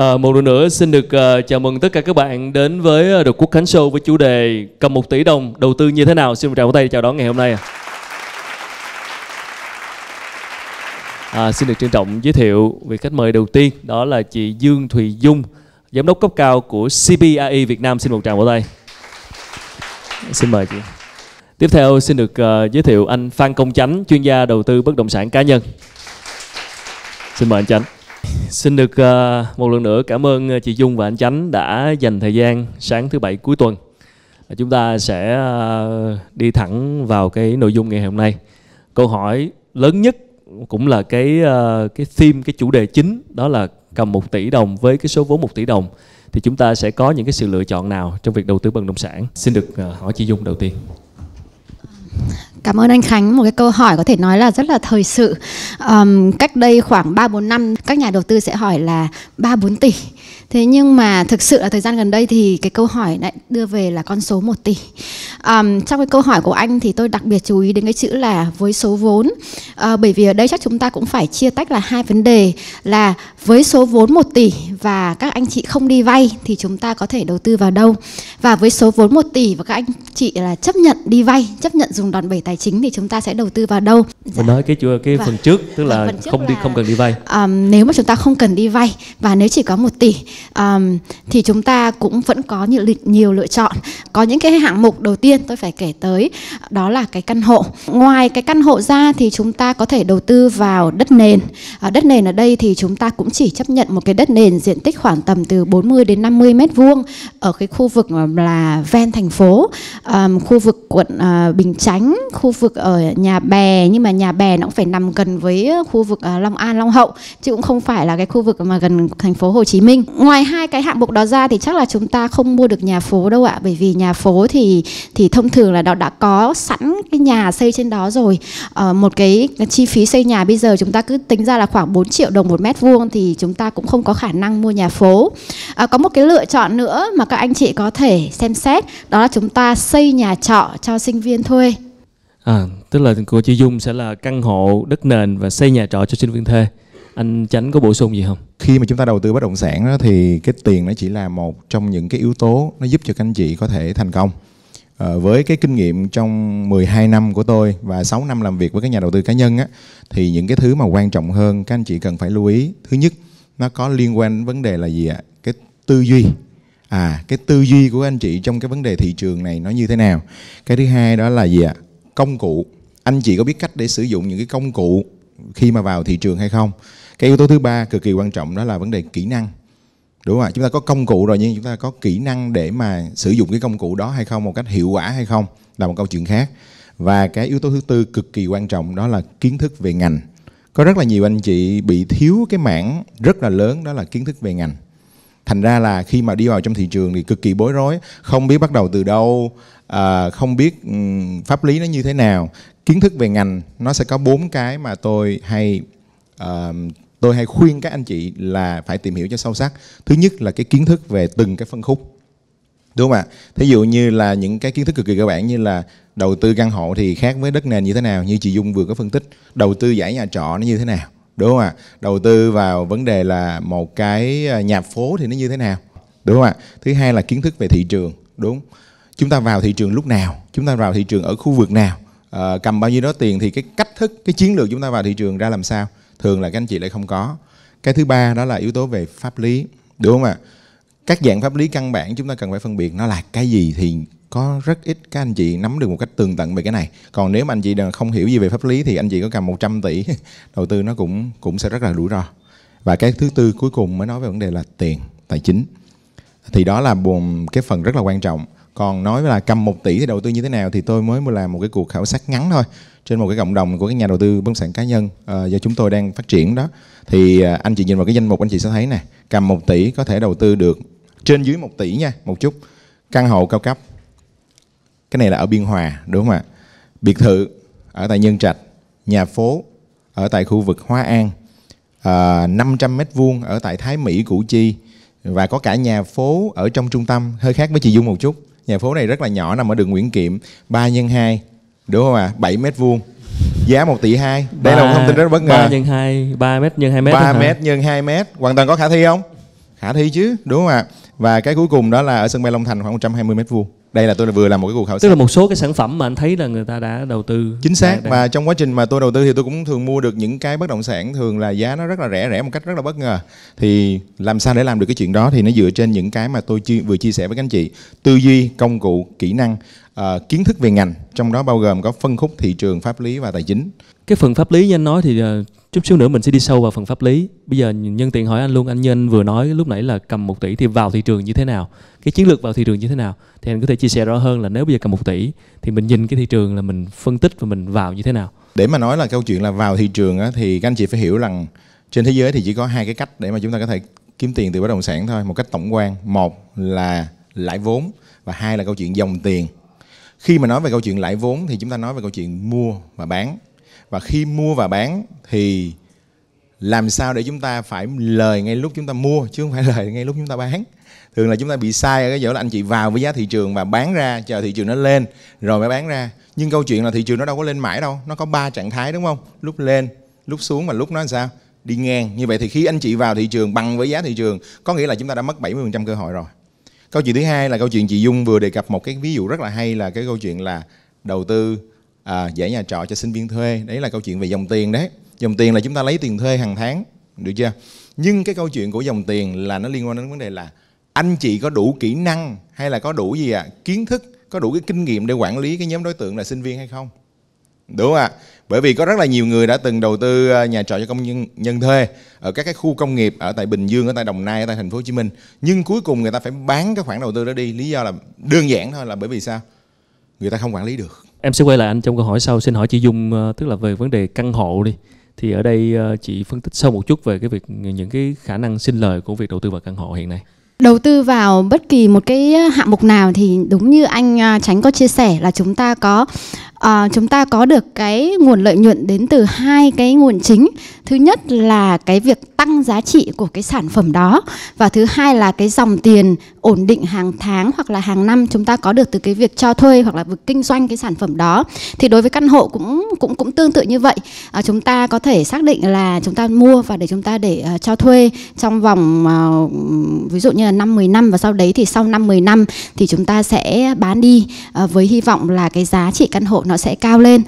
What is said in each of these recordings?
À, một lần nữa xin được uh, chào mừng tất cả các bạn đến với ờ, The Quốc Khánh Show với chủ đề Cầm một tỷ đồng đầu tư như thế nào. Xin một tràng tay chào đón ngày hôm nay. À, xin được trân trọng giới thiệu vị khách mời đầu tiên đó là chị Dương Thùy Dung, giám đốc cấp cao của CBI e Việt Nam. Xin một tràng vỗ tay. Xin mời chị. Tiếp theo xin được uh, giới thiệu anh Phan Công Chánh, chuyên gia đầu tư bất động sản cá nhân. Xin mời anh Chánh xin được à, một lần nữa cảm ơn à, chị Dung và anh Chánh đã dành thời gian sáng thứ bảy cuối tuần. À, chúng ta sẽ đi thẳng vào cái nội dung ngày hôm nay. Câu hỏi lớn nhất cũng là cái cái theme cái chủ đề chính đó là cầm 1 tỷ đồng với cái số vốn 1 tỷ đồng thì chúng ta sẽ có những cái sự lựa chọn nào trong việc đầu tư bất động sản. Xin được hỏi chị Dung đầu tiên. Cảm ơn anh Khánh, một cái câu hỏi có thể nói là rất là thời sự. Um, cách đây khoảng 3 4 năm các nhà đầu tư sẽ hỏi là 3 4 tỷ Thế nhưng mà thực sự là thời gian gần đây thì cái câu hỏi lại đưa về là con số 1 tỷ. Um, trong cái câu hỏi của anh thì tôi đặc biệt chú ý đến cái chữ là với số vốn. Uh, bởi vì ở đây chắc chúng ta cũng phải chia tách là hai vấn đề là với số vốn 1 tỷ và các anh chị không đi vay thì chúng ta có thể đầu tư vào đâu. Và với số vốn 1 tỷ và các anh chị là chấp nhận đi vay, chấp nhận dùng đòn bẩy tài chính thì chúng ta sẽ đầu tư vào đâu. Dạ. Mình nói cái cái và, dạ. phần trước tức dạ, là trước không là, đi không cần đi vay. Um, nếu mà chúng ta không cần đi vay và nếu chỉ có 1 tỷ um, thì chúng ta cũng vẫn có nhiều, nhiều lựa chọn có những cái hạng mục đầu tiên tôi phải kể tới đó là cái căn hộ ngoài cái căn hộ ra thì chúng ta có thể đầu tư vào đất nền à, đất nền ở đây thì chúng ta cũng chỉ chấp nhận một cái đất nền diện tích khoảng tầm từ 40 đến 50 mét vuông ở cái khu vực là ven thành phố um, khu vực quận uh, Bình Chánh khu vực ở nhà bè nhưng mà nhà bè nó cũng phải nằm gần với khu vực uh, Long An Long Hậu chứ cũng không phải là cái khu vực mà gần thành phố Hồ Chí Minh ngoài hai cái hạng mục đó ra thì chắc là chúng ta không mua được nhà phố đâu ạ bởi vì nhà phố thì thì thông thường là nó đã có sẵn cái nhà xây trên đó rồi à, một cái, cái chi phí xây nhà bây giờ chúng ta cứ tính ra là khoảng 4 triệu đồng một mét vuông thì chúng ta cũng không có khả năng mua nhà phố à, có một cái lựa chọn nữa mà các anh chị có thể xem xét đó là chúng ta xây nhà trọ cho sinh viên thuê à tức là của chị Dung sẽ là căn hộ đất nền và xây nhà trọ cho sinh viên thuê anh Chánh có bổ sung gì không khi mà chúng ta đầu tư bất động sản đó, thì cái tiền nó chỉ là một trong những cái yếu tố nó giúp cho các anh chị có thể thành công à, với cái kinh nghiệm trong 12 năm của tôi và 6 năm làm việc với các nhà đầu tư cá nhân á, thì những cái thứ mà quan trọng hơn các anh chị cần phải lưu ý thứ nhất nó có liên quan đến vấn đề là gì ạ cái tư duy à cái tư duy của anh chị trong cái vấn đề thị trường này nó như thế nào cái thứ hai đó là gì ạ công cụ anh chị có biết cách để sử dụng những cái công cụ khi mà vào thị trường hay không cái yếu tố thứ ba cực kỳ quan trọng đó là vấn đề kỹ năng đúng không ạ chúng ta có công cụ rồi nhưng chúng ta có kỹ năng để mà sử dụng cái công cụ đó hay không một cách hiệu quả hay không là một câu chuyện khác và cái yếu tố thứ tư cực kỳ quan trọng đó là kiến thức về ngành có rất là nhiều anh chị bị thiếu cái mảng rất là lớn đó là kiến thức về ngành thành ra là khi mà đi vào trong thị trường thì cực kỳ bối rối không biết bắt đầu từ đâu à, không biết pháp lý nó như thế nào kiến thức về ngành nó sẽ có bốn cái mà tôi hay uh, tôi hay khuyên các anh chị là phải tìm hiểu cho sâu sắc thứ nhất là cái kiến thức về từng cái phân khúc đúng không ạ thí dụ như là những cái kiến thức cực kỳ cơ bản như là đầu tư căn hộ thì khác với đất nền như thế nào như chị dung vừa có phân tích đầu tư giải nhà trọ nó như thế nào đúng không ạ đầu tư vào vấn đề là một cái ờ, nhà phố thì nó như thế nào đúng không ạ thứ hai là kiến thức về thị trường đúng chúng ta vào thị trường lúc nào chúng ta vào thị trường ở khu vực nào uh, cầm bao nhiêu đó tiền thì cái cách thức cái chiến lược chúng ta vào thị trường ra làm sao thường là các anh chị lại không có cái thứ ba đó là yếu tố về pháp lý đúng không ạ các dạng pháp lý căn bản chúng ta cần phải phân biệt nó là cái gì thì có rất ít các anh chị nắm được một cách tường tận về cái này còn nếu mà anh chị không hiểu gì về pháp lý thì anh chị có cầm 100 tỷ đầu tư nó cũng cũng sẽ rất là rủi ro và cái thứ tư cuối cùng mới nói về vấn đề là tiền tài chính thì đó là buồn cái phần rất là quan trọng còn nói là cầm 1 tỷ thì đầu tư như thế nào thì tôi mới làm một cái cuộc khảo sát ngắn thôi trên một cái cộng đồng của các nhà đầu tư bất động sản cá nhân uh, do chúng tôi đang phát triển đó thì uh, anh chị nhìn vào cái danh mục anh chị sẽ thấy nè cầm 1 tỷ có thể đầu tư được trên dưới 1 tỷ nha một chút căn hộ cao cấp cái này là ở biên hòa đúng không ạ biệt thự ở tại nhân trạch nhà phố ở tại khu vực hoa an uh, ờ, 500 mét vuông ở tại thái mỹ củ chi và có cả nhà phố ở trong trung tâm hơi khác với chị dung một chút nhà phố này rất là nhỏ nằm ở đường Nguyễn Kiệm 3 nhân 2 đúng không ạ à? 7 mét vuông giá 1 tỷ 2 đây 3, là một thông tin rất bất ngờ 3 nhân 2 3 mét nhân 2 mét 3 mét nhân 2 mét hoàn toàn có khả thi không khả thi chứ đúng không ạ à? và cái cuối cùng đó là ở sân bay Long Thành khoảng 120 mét vuông đây là tôi vừa làm một cái cuộc khảo sát tức là một số cái sản phẩm mà anh thấy là người ta đã đầu tư chính xác và trong quá trình mà tôi đầu tư thì tôi cũng thường mua được những cái bất động sản thường là giá nó rất là rẻ rẻ một cách rất là bất ngờ thì làm sao để làm được cái chuyện đó thì nó dựa trên những cái mà tôi chi, vừa chia sẻ với các anh chị tư duy công cụ kỹ năng uh, kiến thức về ngành trong đó bao gồm có phân khúc thị trường pháp lý và tài chính cái phần pháp lý như anh nói thì ờ, chút xíu nữa mình sẽ đi sâu vào phần pháp lý bây giờ nhân tiện hỏi anh luôn anh như anh vừa nói lúc nãy là cầm một tỷ thì vào thị trường như thế nào cái chiến lược vào thị trường như thế nào thì anh có thể chia sẻ rõ hơn là nếu bây giờ cầm một tỷ thì mình nhìn cái thị trường là mình phân tích và mình vào như thế nào để mà nói là câu chuyện là vào thị trường á, thì các anh chị phải hiểu rằng trên thế giới thì chỉ có hai cái cách để mà chúng ta có thể kiếm tiền từ bất động sản thôi một cách tổng quan một là lãi vốn và hai là câu chuyện dòng tiền khi mà nói về câu chuyện lãi vốn thì chúng ta nói về câu chuyện mua và bán và khi mua và bán thì làm sao để chúng ta phải lời ngay lúc chúng ta mua chứ không phải lời ngay lúc chúng ta bán thường là chúng ta bị sai ở cái chỗ là anh chị vào với giá thị trường và bán ra chờ thị trường nó lên rồi mới bán ra nhưng câu chuyện là thị trường nó đâu có lên mãi đâu nó có ba trạng thái đúng không lúc lên lúc xuống và lúc nó sao đi ngang như vậy thì khi anh chị vào thị trường bằng với giá thị trường có nghĩa là chúng ta đã mất 70% cơ hội rồi câu chuyện thứ hai là câu chuyện chị dung vừa đề cập một cái ví dụ rất là hay là cái câu chuyện là đầu tư à, giải nhà trọ cho sinh viên thuê đấy là câu chuyện về dòng tiền đấy dòng tiền là chúng ta lấy tiền thuê hàng tháng được chưa nhưng cái câu chuyện của dòng tiền là nó liên quan đến vấn đề là anh chị có đủ kỹ năng hay là có đủ gì ạ à? kiến thức có đủ cái kinh nghiệm để quản lý cái nhóm đối tượng là sinh viên hay không đúng không ạ bởi vì có rất là nhiều người đã từng đầu tư à, nhà trọ cho công nhân nhân thuê ở các cái khu công nghiệp ở tại Bình Dương ở tại Đồng Nai ở tại Thành phố Hồ Chí Minh nhưng cuối cùng người ta phải bán cái khoản đầu tư đó đi lý do là đơn giản thôi là bởi vì sao người ta không quản lý được Em sẽ quay lại anh trong câu hỏi sau. Xin hỏi chị Dung ờ, tức là về vấn đề căn hộ đi. Thì ở đây ờ, chị phân tích sâu một chút về cái việc những cái khả năng sinh lời của việc đầu tư vào căn hộ hiện nay. Đầu tư vào bất kỳ một cái ờ, hạng mục nào thì đúng như anh Tránh có chia sẻ là chúng ta có à, chúng ta có được cái nguồn lợi nhuận đến từ hai cái nguồn chính. Thứ nhất là cái việc tăng giá trị của cái sản phẩm đó và thứ hai là cái dòng tiền ổn định hàng tháng hoặc là hàng năm chúng ta có được từ cái việc cho thuê hoặc là việc kinh doanh cái sản phẩm đó thì đối với căn hộ cũng cũng cũng tương tự như vậy à, chúng ta có thể xác định là chúng ta mua và để chúng ta để uh, cho thuê trong vòng uh, ví dụ như là năm 10 năm và sau đấy thì sau năm 10 năm thì chúng ta sẽ bán đi uh, với hy vọng là cái giá trị căn hộ nó sẽ cao lên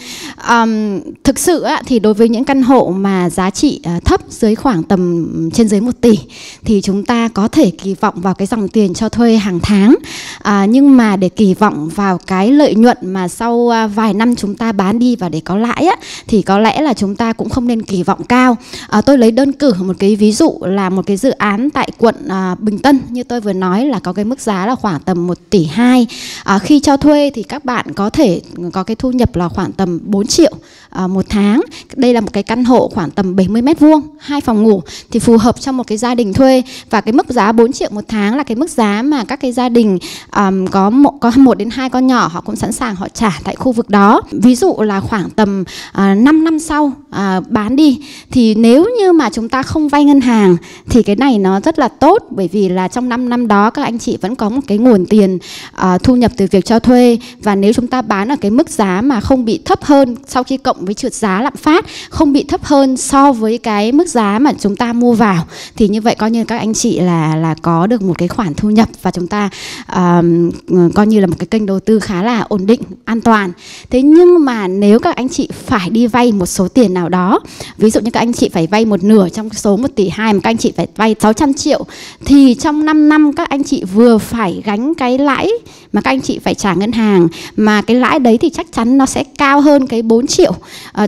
um, thực sự uh, thì đối với những căn hộ mà giá trị uh, thấp dưới khoảng tầm trên dưới 1 tỷ thì chúng ta có thể kỳ vọng vào cái dòng tiền cho thuê hàng tháng à, nhưng mà để kỳ vọng vào cái lợi nhuận mà sau à, vài năm chúng ta bán đi và để có lãi á, thì có lẽ là chúng ta cũng không nên kỳ vọng cao à, tôi lấy đơn cử một cái ví dụ là một cái dự án tại quận à, Bình Tân như tôi vừa nói là có cái mức giá là khoảng tầm 1 tỷ 2 à, khi cho thuê thì các bạn có thể có cái thu nhập là khoảng tầm 4 triệu À, một tháng đây là một cái căn hộ khoảng tầm 70 mét vuông hai phòng ngủ thì phù hợp cho một cái gia đình thuê và cái mức giá 4 triệu một tháng là cái mức giá mà các cái gia đình um, có một có một đến hai con nhỏ họ cũng sẵn sàng họ trả tại khu vực đó ví dụ là khoảng tầm uh, à, 5 năm sau uh, bán đi thì nếu như mà chúng ta không vay ngân hàng thì cái này nó rất là tốt bởi vì là trong 5 năm đó các anh chị vẫn có một cái nguồn tiền uh, thu nhập từ việc cho thuê và nếu chúng ta bán ở cái mức giá mà không bị thấp hơn sau khi cộng cộng với trượt giá lạm phát không bị thấp hơn so với cái mức giá mà chúng ta mua vào thì như vậy coi như các anh chị là là có được một cái khoản thu nhập và chúng ta um, coi như là một cái kênh đầu tư khá là ổn định an toàn thế nhưng mà nếu các anh chị phải đi vay một số tiền nào đó ví dụ như các anh chị phải vay một nửa trong số 1 tỷ 2 mà các anh chị phải vay 600 triệu thì trong 5 năm các anh chị vừa phải gánh cái lãi mà các anh chị phải trả ngân hàng mà cái lãi đấy thì chắc chắn nó sẽ cao hơn cái 4 triệu à,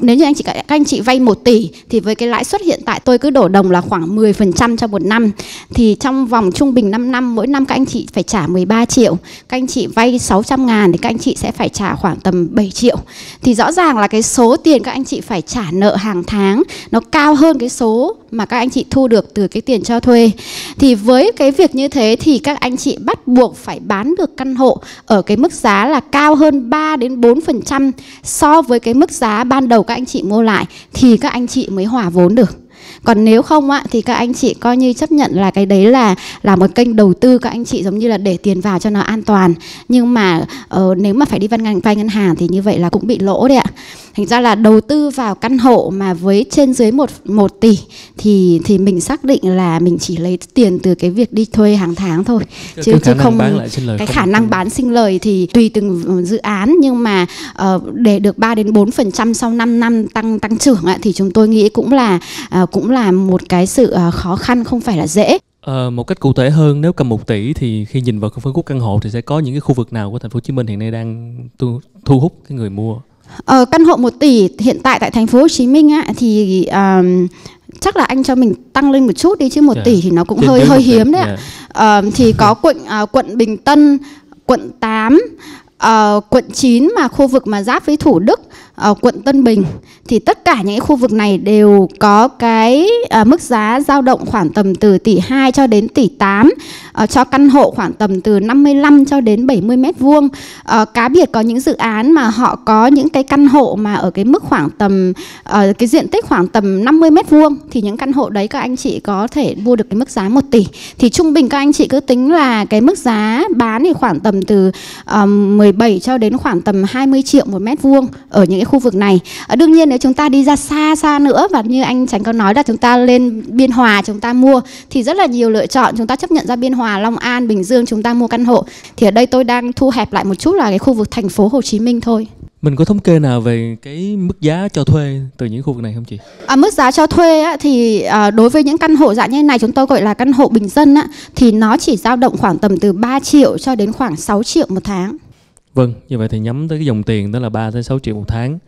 nếu như anh chị các anh chị vay 1 tỷ thì với cái lãi suất hiện tại tôi cứ đổ đồng là khoảng 10% cho một năm thì trong vòng trung bình 5 năm mỗi năm các anh chị phải trả 13 triệu các anh chị vay 600 ngàn thì các anh chị sẽ phải trả khoảng tầm 7 triệu thì rõ ràng là cái số tiền các anh chị phải trả nợ hàng tháng nó cao hơn cái số mà các anh chị thu được từ cái tiền cho thuê. Thì với cái việc như thế thì các anh chị bắt buộc phải bán được căn hộ ở cái mức giá là cao hơn 3 đến 4% so với cái mức giá ban đầu các anh chị mua lại thì các anh chị mới hòa vốn được. Còn nếu không ạ thì các anh chị coi như chấp nhận là cái đấy là là một kênh đầu tư các anh chị giống như là để tiền vào cho nó an toàn. Nhưng mà uh, nếu mà phải đi vay ngân vay ngân hàng thì như vậy là cũng bị lỗ đấy ạ thành ra là đầu tư vào căn hộ mà với trên dưới một một tỷ thì thì mình xác định là mình chỉ lấy tiền từ cái việc đi thuê hàng tháng thôi chứ chứ không bán lại lời cái không khả năng bán sinh lời thì tùy từng dự án nhưng mà uh, để được 3 đến 4% sau 5 năm tăng tăng trưởng ạ, thì chúng tôi nghĩ cũng là uh, cũng là một cái sự uh, khó khăn không phải là dễ. À, một cách cụ thể hơn nếu cầm 1 tỷ thì khi nhìn vào phân khúc căn hộ thì sẽ có những cái khu vực nào của thành phố Hồ Chí Minh hiện nay đang thu, thu hút cái người mua? Ờ, căn hộ 1 tỷ hiện tại tại thành phố Hồ Chí Minh á, thì um, chắc là anh cho mình tăng lên một chút đi chứ 1 yeah. Dạ. tỷ thì nó cũng Tiến hơi hơi hiếm đấy yeah. ạ. Um, thì có quận uh, quận Bình Tân, quận 8, uh, ờ, quận 9 mà khu vực mà giáp với Thủ Đức uh, quận Tân Bình thì tất cả những khu vực này đều có cái uh, mức giá dao động khoảng tầm từ tỷ 2 cho đến tỷ 8 uh, ờ, cho căn hộ khoảng tầm từ 55 cho đến 70 mét vuông cá biệt có những dự án mà họ có những cái căn hộ mà ở cái mức khoảng tầm uh, cái diện tích khoảng tầm 50 mét vuông thì những căn hộ đấy các anh chị có thể mua được cái mức giá 1 tỷ thì trung bình các anh chị cứ tính là cái mức giá bán thì khoảng tầm từ uh, 17 cho đến khoảng tầm 20 triệu một mét vuông ở những những khu vực này à, đương nhiên nếu chúng ta đi ra xa xa nữa và như anh tránh có nói là chúng ta lên biên hòa chúng ta mua thì rất là nhiều lựa chọn chúng ta chấp nhận ra biên hòa long an bình dương chúng ta mua căn hộ thì ở đây tôi đang thu hẹp lại một chút là cái khu vực thành phố hồ chí minh thôi mình có thống kê nào về cái mức giá cho thuê từ những khu vực này không chị? À, mức giá cho thuê á, thì à, đối với những căn hộ dạng như này chúng tôi gọi là căn hộ bình dân á, thì nó chỉ dao động khoảng tầm từ 3 triệu cho đến khoảng 6 triệu một tháng. Vâng, như vậy thì nhắm tới cái dòng tiền đó là 3 tới 6 triệu một tháng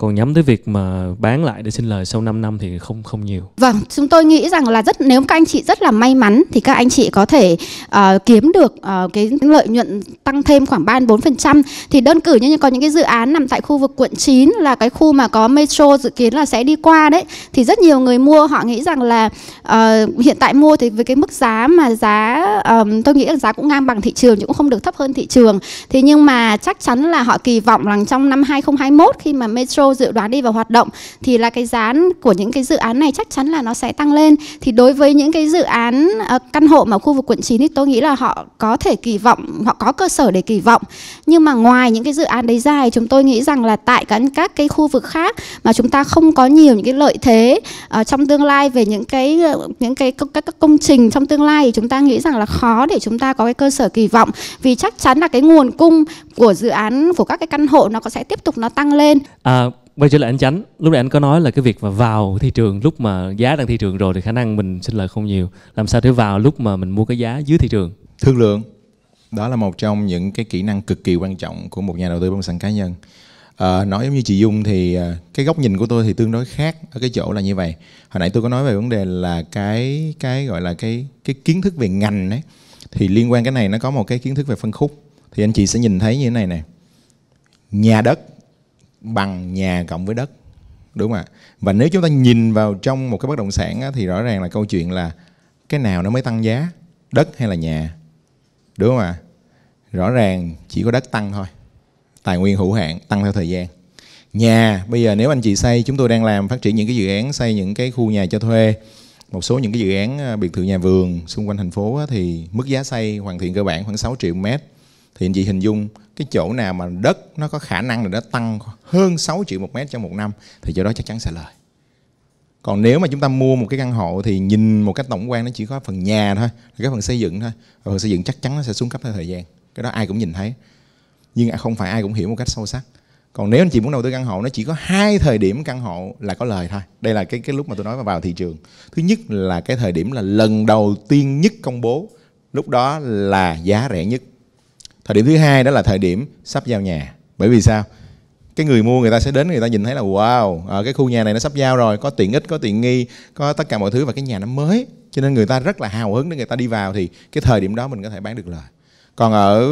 còn nhắm tới việc mà bán lại để xin lời sau 5 năm thì không không nhiều. Vâng, chúng tôi nghĩ rằng là rất nếu các anh chị rất là may mắn thì các anh chị có thể uh, kiếm được uh, cái lợi nhuận tăng thêm khoảng 3 4%. Thì đơn cử như như có những cái dự án nằm tại khu vực quận 9 là cái khu mà có metro dự kiến là sẽ đi qua đấy thì rất nhiều người mua họ nghĩ rằng là uh, hiện tại mua thì với cái mức giá mà giá um, tôi nghĩ là giá cũng ngang bằng thị trường nhưng cũng không được thấp hơn thị trường. Thế nhưng mà chắc chắn là họ kỳ vọng rằng trong năm 2021 khi mà metro dự đoán đi vào hoạt động thì là cái giá của những cái dự án này chắc chắn là nó sẽ tăng lên thì đối với những cái dự án ờ, căn hộ mà khu vực quận 9 thì tôi nghĩ là họ có thể kỳ vọng họ có cơ sở để kỳ vọng nhưng mà ngoài những cái dự án đấy ra thì chúng tôi nghĩ rằng là tại các các cái khu vực khác mà chúng ta không có nhiều những cái lợi thế uh, trong tương lai về những cái những cái các, các công trình trong tương lai thì chúng ta nghĩ rằng là khó để chúng ta có cái cơ sở kỳ vọng vì chắc chắn là cái nguồn cung của dự án của các cái căn hộ nó có sẽ tiếp tục nó tăng lên à, quay trở lại anh chánh lúc nãy anh có nói là cái việc mà vào thị trường lúc mà giá đang thị trường rồi thì khả năng mình sinh lời không nhiều làm sao để vào lúc mà mình mua cái giá dưới thị trường thương lượng đó là một trong những cái kỹ năng cực kỳ quan trọng của một nhà đầu tư bất động sản cá nhân à, nói giống như chị dung thì à, cái góc nhìn của tôi thì tương đối khác ở cái chỗ là như vậy hồi nãy tôi có nói về vấn đề là cái cái gọi là cái cái kiến thức về ngành ấy thì liên quan cái này nó có một cái kiến thức về phân khúc thì anh chị sẽ nhìn thấy như thế này nè nhà đất bằng nhà cộng với đất đúng không ạ và nếu chúng ta nhìn vào trong một cái bất động sản á, thì rõ ràng là câu chuyện là cái nào nó mới tăng giá đất hay là nhà đúng không ạ rõ ràng chỉ có đất tăng thôi tài nguyên hữu hạn tăng theo thời gian nhà bây giờ nếu anh chị xây chúng tôi đang làm phát triển những cái dự án xây những cái khu nhà cho thuê một số những cái dự án à, biệt thự nhà vườn xung quanh thành phố á, thì mức giá xây hoàn thiện cơ bản khoảng 6 triệu mét thì anh chị hình dung cái chỗ nào mà đất nó có khả năng là nó tăng hơn 6 triệu một mét trong một năm thì chỗ đó chắc chắn sẽ lời còn nếu mà chúng ta mua một cái căn hộ thì nhìn một cách tổng quan nó chỉ có phần nhà thôi cái phần xây dựng thôi phần xây dựng chắc chắn nó sẽ xuống cấp theo thời gian cái đó ai cũng nhìn thấy nhưng à, không phải ai cũng hiểu một cách sâu sắc còn nếu anh chị muốn đầu tư căn hộ nó chỉ có hai thời điểm căn hộ là có lời thôi đây là cái cái lúc mà tôi nói mà vào thị trường thứ nhất là cái thời điểm là lần đầu tiên nhất công bố lúc đó là giá rẻ nhất thời điểm thứ hai đó là thời điểm sắp giao nhà bởi vì sao cái người mua người ta sẽ đến người ta nhìn thấy là wow ở ờ, cái khu nhà này nó sắp giao rồi có tiện ích có tiện nghi có tất cả mọi thứ và cái nhà nó mới cho nên người ta rất là hào hứng để người ta đi vào thì cái thời điểm đó mình có thể bán được lời còn ở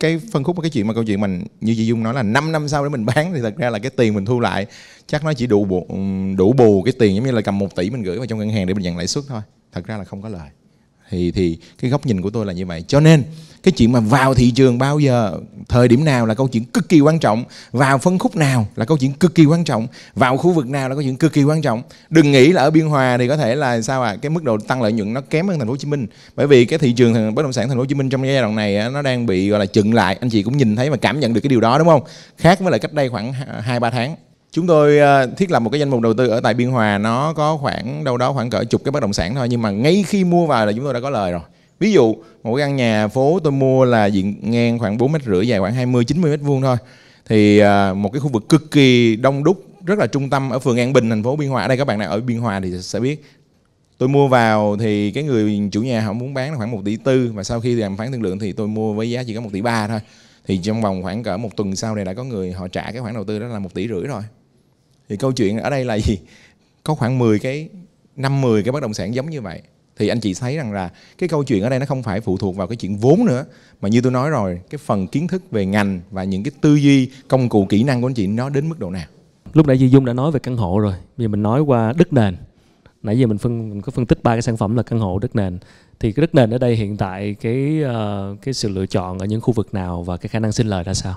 cái phân khúc cái chuyện mà câu chuyện mình như chị dung nói là 5 năm sau để mình bán thì thật ra là cái tiền mình thu lại chắc nó chỉ đủ bù, đủ bù cái tiền giống như là cầm 1 tỷ mình gửi vào trong ngân hàng để mình nhận lãi suất thôi thật ra là không có lời thì thì cái góc nhìn của tôi là như vậy cho nên cái chuyện mà vào thị trường bao giờ thời điểm nào là câu chuyện cực kỳ quan trọng vào phân khúc nào là câu chuyện cực kỳ quan trọng vào khu vực nào là câu chuyện cực kỳ quan trọng đừng nghĩ là ở biên hòa thì có thể là sao à cái mức độ tăng lợi nhuận nó kém hơn thành phố hồ chí minh bởi vì cái thị trường bất động sản thành phố hồ chí minh trong giai đoạn này nó đang bị gọi là chừng lại anh chị cũng nhìn thấy và cảm nhận được cái điều đó đúng không khác với lại cách đây khoảng hai ba tháng chúng tôi ờ, thiết lập một cái danh mục đầu tư ở tại biên hòa nó có khoảng đâu đó khoảng cỡ chục cái bất động sản thôi nhưng mà ngay khi mua vào là chúng tôi đã có lời rồi Ví dụ một căn nhà phố tôi mua là diện ngang khoảng 4 mét rưỡi dài khoảng 20 90 mét vuông thôi. Thì à, một cái khu vực cực kỳ đông đúc rất là trung tâm ở phường An Bình thành phố Biên Hòa. Ở đây các bạn nào ở Biên Hòa thì sẽ biết. Tôi mua vào thì cái người chủ nhà họ muốn bán khoảng 1 tỷ tư và sau khi đàm phán thương lượng thì tôi mua với giá chỉ có 1 tỷ ba thôi. Thì trong vòng khoảng cỡ một tuần sau này đã có người họ trả cái khoản đầu tư đó là 1 tỷ rưỡi rồi. Thì câu chuyện ở đây là gì? Có khoảng 10 cái năm 10 cái bất động sản giống như vậy thì anh chị thấy rằng là cái câu chuyện ở đây nó không phải phụ thuộc vào cái chuyện vốn nữa mà như tôi nói rồi cái phần kiến thức về ngành và những cái tư duy công cụ kỹ năng của anh chị nó đến mức độ nào lúc nãy chị dung đã nói về căn hộ rồi bây giờ mình nói qua đất nền nãy giờ mình phân mình có phân tích ba cái sản phẩm là căn hộ đất nền thì cái đất nền ở đây hiện tại cái ờ, cái sự lựa chọn ở những khu vực nào và cái khả năng sinh lời ra sao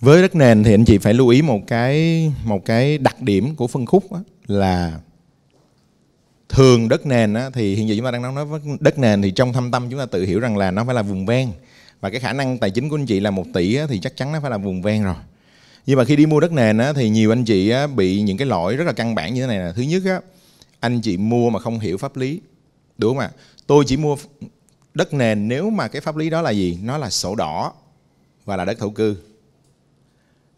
với đất nền thì anh chị phải lưu ý một cái một cái đặc điểm của phân khúc là thường đất nền á, thì hiện giờ chúng ta đang nói đất nền thì trong thâm tâm chúng ta tự hiểu rằng là nó phải là vùng ven và cái khả năng tài chính của anh chị là một tỷ á, thì chắc chắn nó phải là vùng ven rồi nhưng mà khi đi mua đất nền á, thì nhiều anh chị á, bị những cái lỗi rất là căn bản như thế này là thứ nhất á, anh chị mua mà không hiểu pháp lý đúng không ạ tôi chỉ mua đất nền nếu mà cái pháp lý đó là gì nó là sổ đỏ và là đất thổ cư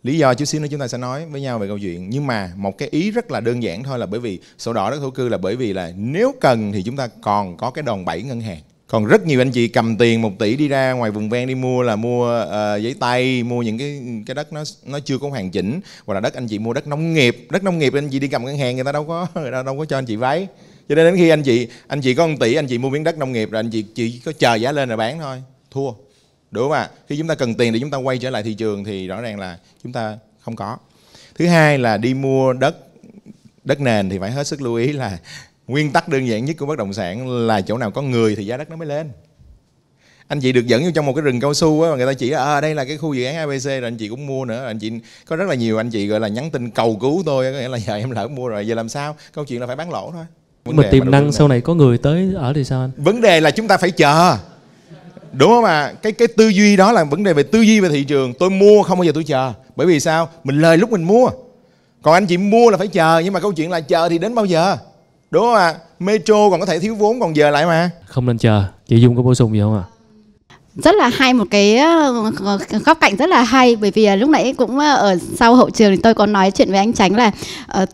lý do chút xíu nữa chúng ta sẽ nói với nhau về câu chuyện nhưng mà một cái ý rất là đơn giản thôi là bởi vì sổ đỏ đất thổ cư là bởi vì là nếu cần thì chúng ta còn có cái đòn bẩy ngân hàng còn rất nhiều anh chị cầm tiền một tỷ đi ra ngoài vùng ven đi mua là mua uh, giấy tay mua những cái cái đất nó nó chưa có hoàn chỉnh hoặc là đất anh chị mua đất nông nghiệp đất nông nghiệp anh chị đi cầm ngân hàng người ta đâu có người ta đâu có cho anh chị vay cho nên đến khi anh chị anh chị có một tỷ anh chị mua miếng đất nông nghiệp rồi anh chị chỉ có chờ giá lên rồi bán thôi thua đúng không ạ khi chúng ta cần tiền để chúng ta quay trở lại thị trường thì rõ ràng là chúng ta không có thứ hai là đi mua đất đất nền thì phải hết sức lưu ý là nguyên tắc đơn giản nhất của bất động sản là chỗ nào có người thì giá đất nó mới lên anh chị được dẫn vô trong một cái rừng cao su á người ta chỉ à, đây là cái khu dự án abc rồi anh chị cũng mua nữa anh chị có rất là nhiều anh chị gọi là nhắn tin cầu cứu tôi có nghĩa là giờ dạ, em lỡ mua rồi giờ làm sao câu chuyện là phải bán lỗ thôi vấn mà tiềm năng sau này có người tới ở thì sao anh vấn đề là chúng ta phải chờ đúng không ạ cái cái tư duy đó là vấn đề về tư duy về thị trường tôi mua không bao giờ tôi chờ bởi vì sao mình lời lúc mình mua còn anh chị mua là phải chờ nhưng mà câu chuyện là chờ thì đến bao giờ đúng không ạ metro còn có thể thiếu vốn còn giờ lại mà không nên chờ chị dung có bổ sung gì không ạ à? rất là hay một cái ờ, góc cạnh rất là hay bởi vì ờ, lúc nãy cũng ờ, ở sau hậu trường thì tôi có nói chuyện với anh Tránh là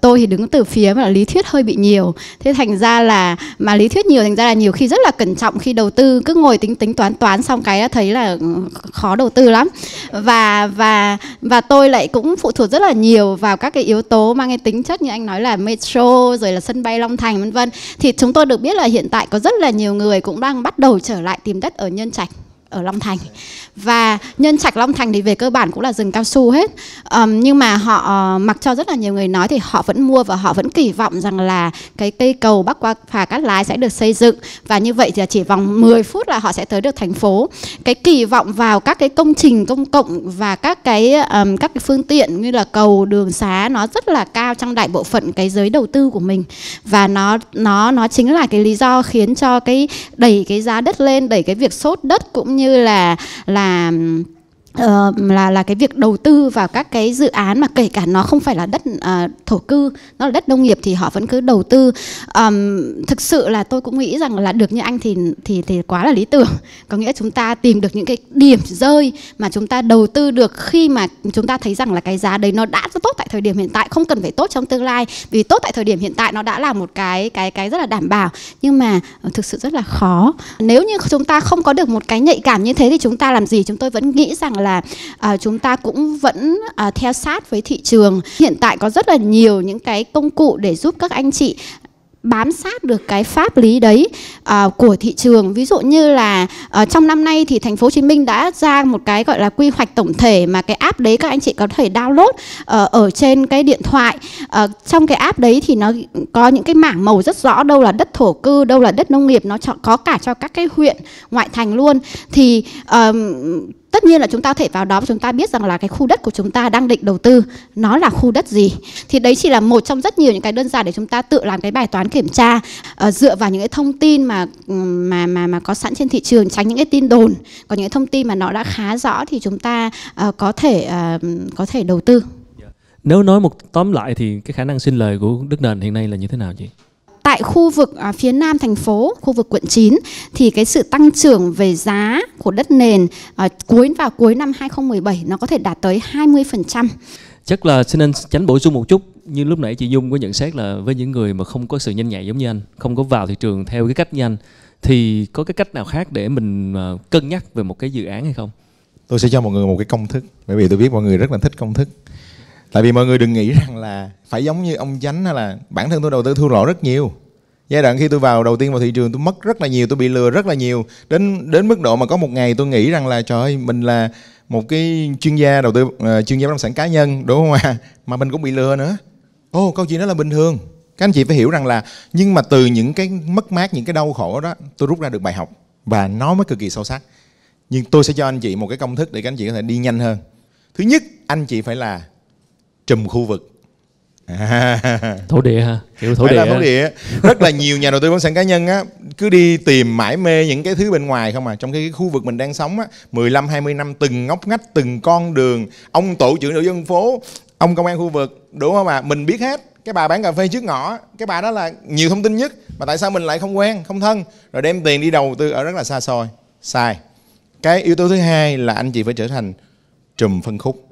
tôi thì đứng từ phía mà lý thuyết hơi bị nhiều thế thành ra là mà lý thuyết nhiều thành ra là nhiều khi rất là cẩn trọng khi đầu tư cứ ngồi tính tính toán toán xong cái thấy là ừ, khó đầu tư lắm và và và tôi lại cũng phụ thuộc rất là nhiều vào các cái yếu tố mang cái tính chất như anh nói là metro rồi là sân bay Long Thành vân vân thì chúng tôi được biết là hiện tại có rất là nhiều người cũng đang bắt đầu trở lại tìm đất ở Nhân Trạch ở Long Thành và nhân trạch long thành thì về cơ bản cũng là rừng cao su hết um, nhưng mà họ ờ, mặc cho rất là nhiều người nói thì họ vẫn mua và họ vẫn kỳ vọng rằng là cái cây cầu bắc qua phà cát lái sẽ được xây dựng và như vậy thì chỉ vòng 10 phút là họ sẽ tới được thành phố cái kỳ vọng vào các cái công trình công cộng và các cái um, các cái phương tiện như là cầu đường xá nó rất là cao trong đại bộ phận cái giới đầu tư của mình và nó nó nó chính là cái lý do khiến cho cái đẩy cái giá đất lên đẩy cái việc sốt đất cũng như là là Um, Ờ, là là cái việc đầu tư vào các cái dự án mà kể cả nó không phải là đất uh, thổ cư nó là đất nông nghiệp thì họ vẫn cứ đầu tư um, thực sự là tôi cũng nghĩ rằng là được như anh thì thì thì quá là lý tưởng có nghĩa chúng ta tìm được những cái điểm rơi mà chúng ta đầu tư được khi mà chúng ta thấy rằng là cái giá đấy nó đã rất tốt tại thời điểm hiện tại không cần phải tốt trong tương lai vì tốt tại thời điểm hiện tại nó đã là một cái cái cái rất là đảm bảo nhưng mà ờ, thực sự rất là khó nếu như chúng ta không có được một cái nhạy cảm như thế thì chúng ta làm gì chúng tôi vẫn nghĩ rằng là à, chúng ta cũng vẫn à, theo sát với thị trường hiện tại có rất là nhiều những cái công cụ để giúp các anh chị bám sát được cái pháp lý đấy uh, của thị trường ví dụ như là uh, trong năm nay thì thành phố Hồ Chí Minh đã ra một cái gọi là quy hoạch tổng thể mà cái app đấy các anh chị có thể download uh, ở trên cái điện thoại uh, trong cái app đấy thì nó có những cái mảng màu rất rõ đâu là đất thổ cư đâu là đất nông nghiệp nó có cả cho các cái huyện ngoại thành luôn thì um, tất nhiên là chúng ta có thể vào đó và chúng ta biết rằng là cái khu đất của chúng ta đang định đầu tư nó là khu đất gì thì đấy chỉ là một trong rất nhiều những cái đơn giản để chúng ta tự làm cái bài toán kiểm tra uh, dựa vào những cái thông tin mà mà mà mà có sẵn trên thị trường tránh những cái tin đồn còn những cái thông tin mà nó đã khá rõ thì chúng ta uh, có thể uh, có thể đầu tư dạ. nếu nói một tóm lại thì cái khả năng sinh lời của đất nền hiện nay là như thế nào chị tại khu vực à, phía nam thành phố, khu vực quận 9 thì cái sự tăng trưởng về giá của đất nền à, cuối vào cuối năm 2017 nó có thể đạt tới 20%. Chắc là xin anh tránh bổ sung một chút như lúc nãy chị Dung có nhận xét là với những người mà không có sự nhanh nhạy giống như anh, không có vào thị trường theo cái cách nhanh thì có cái cách nào khác để mình à, cân nhắc về một cái dự án hay không? Tôi sẽ cho mọi người một cái công thức bởi vì tôi biết mọi người rất là thích công thức tại vì mọi người đừng nghĩ rằng là phải giống như ông chánh hay là bản thân tôi đầu tư thua lỗ rất nhiều giai đoạn khi tôi vào đầu tiên vào thị trường tôi mất rất là nhiều tôi bị lừa rất là nhiều đến đến mức độ mà có một ngày tôi nghĩ rằng là trời ơi mình là một cái chuyên gia đầu tư uh, chuyên gia bất động sản cá nhân đúng không ạ mà mình cũng bị lừa nữa ô câu chuyện đó là bình thường các anh chị phải hiểu rằng là nhưng mà từ những cái mất mát những cái đau khổ đó tôi rút ra được bài học và nó mới cực kỳ sâu sắc nhưng tôi sẽ cho anh chị một cái công thức để các anh chị có thể đi nhanh hơn thứ nhất anh chị phải là trùm khu vực à. thổ địa ha kiểu thổ Phải địa, thổ địa. rất là nhiều nhà đầu tư bất động sản cá nhân á cứ đi tìm mãi mê những cái thứ bên ngoài không à trong cái khu vực mình đang sống á 15 20 năm từng ngóc ngách từng con đường ông tổ trưởng đội dân phố ông công an khu vực đúng không ạ à? mình biết hết cái bà bán cà phê trước ngõ cái bà đó là nhiều thông tin nhất mà tại sao mình lại không quen không thân rồi đem tiền đi đầu tư ở rất là xa xôi sai cái yếu tố thứ hai là anh chị phải trở thành trùm phân khúc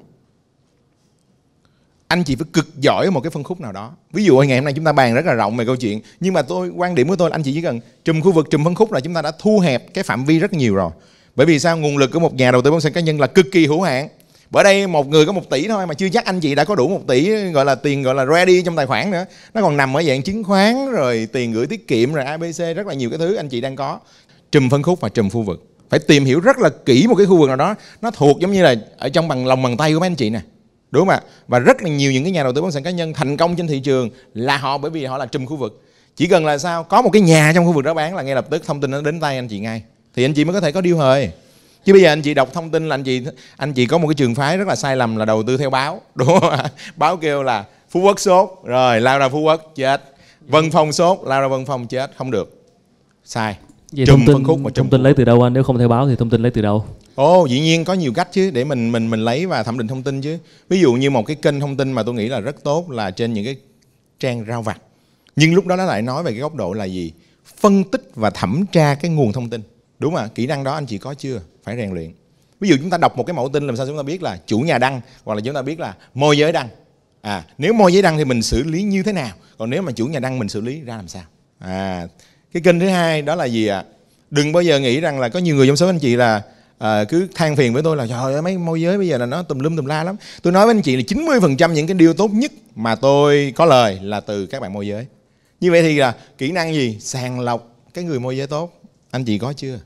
anh chị phải cực giỏi một cái phân khúc nào đó ví dụ ngày hôm nay chúng ta bàn rất là rộng về câu chuyện nhưng mà tôi quan điểm của tôi là anh chị chỉ cần trùm khu vực trùm phân khúc là chúng ta đã thu hẹp cái phạm vi rất nhiều rồi bởi vì sao nguồn lực của một nhà đầu tư bất động sản cá nhân là cực kỳ hữu hạn bởi đây một người có một tỷ thôi mà chưa chắc anh chị đã có đủ một tỷ gọi là tiền gọi là ready trong tài khoản nữa nó còn nằm ở dạng chứng khoán rồi tiền gửi tiết kiệm rồi abc rất là nhiều cái thứ anh chị đang có trùm phân khúc và trùm khu vực phải tìm hiểu rất là kỹ một cái khu vực nào đó nó thuộc giống như là ở trong bằng lòng bằng tay của mấy anh chị nè đúng không ạ và rất là nhiều những cái nhà đầu tư bất động sản cá nhân thành công trên thị trường là họ bởi vì họ là trùm khu vực chỉ cần là sao có một cái nhà trong khu vực đó bán là ngay lập tức thông tin nó đến tay anh chị ngay thì anh chị mới có thể có điêu hời chứ bây giờ anh chị đọc thông tin là anh chị anh chị có một cái trường phái rất là sai lầm là đầu tư theo báo đúng không ạ báo kêu là phú quốc sốt rồi lao ra phú quốc chết vân phong sốt lao ra vân phong chết không được sai Vậy chùm thông tin, phân khúc mà chùm thông tin lấy từ đâu anh nếu không theo báo thì thông tin lấy từ đâu Ồ, oh, dĩ nhiên có nhiều cách chứ để mình mình mình lấy và thẩm định thông tin chứ. Ví dụ như một cái kênh thông tin mà tôi nghĩ là rất tốt là trên những cái trang rao vặt. Nhưng lúc đó nó lại nói về cái góc độ là gì? Phân tích và thẩm tra cái nguồn thông tin. Đúng không ạ? Kỹ năng đó anh chị có chưa? Phải rèn luyện. Ví dụ chúng ta đọc một cái mẫu tin làm sao chúng ta biết là chủ nhà đăng hoặc là chúng ta biết là môi giới đăng. À, nếu môi giới đăng thì mình xử lý như thế nào? Còn nếu mà chủ nhà đăng mình xử lý ra làm sao? À, cái kênh thứ hai đó là gì ạ? À? Đừng bao giờ nghĩ rằng là có nhiều người trong số anh chị là à, cứ than phiền với tôi là trời ơi mấy môi giới bây giờ là nó tùm lum tùm la lắm tôi nói với anh chị là 90% những cái điều tốt nhất mà tôi có lời là từ các bạn môi giới như vậy thì là kỹ năng gì sàng lọc cái người môi giới tốt anh chị có chưa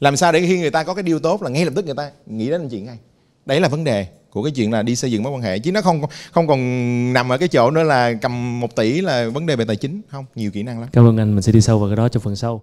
làm sao để khi người ta có cái điều tốt là ngay lập tức người ta nghĩ đến anh chị ngay đấy là vấn đề của cái chuyện là đi xây dựng mối quan hệ chứ nó không không còn nằm ở cái chỗ nữa là cầm một tỷ là vấn đề về tài chính không nhiều kỹ năng lắm cảm ơn anh mình sẽ đi sâu vào cái đó trong phần sau